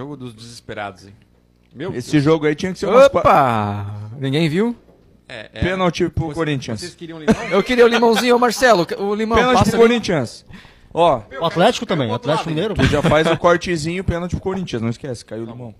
jogo dos desesperados, hein? Meu Esse Deus. jogo aí tinha que ser Opa! Ninguém viu? É, é. Pênalti pro Você, Corinthians. Vocês queriam limão? Eu queria o limãozinho, Marcelo. O limão pênalti passa pro Corinthians. Ó, o Atlético também, Atlético Mineiro. Tu já faz o cortezinho, pênalti pro Corinthians, não esquece, caiu o tá limão.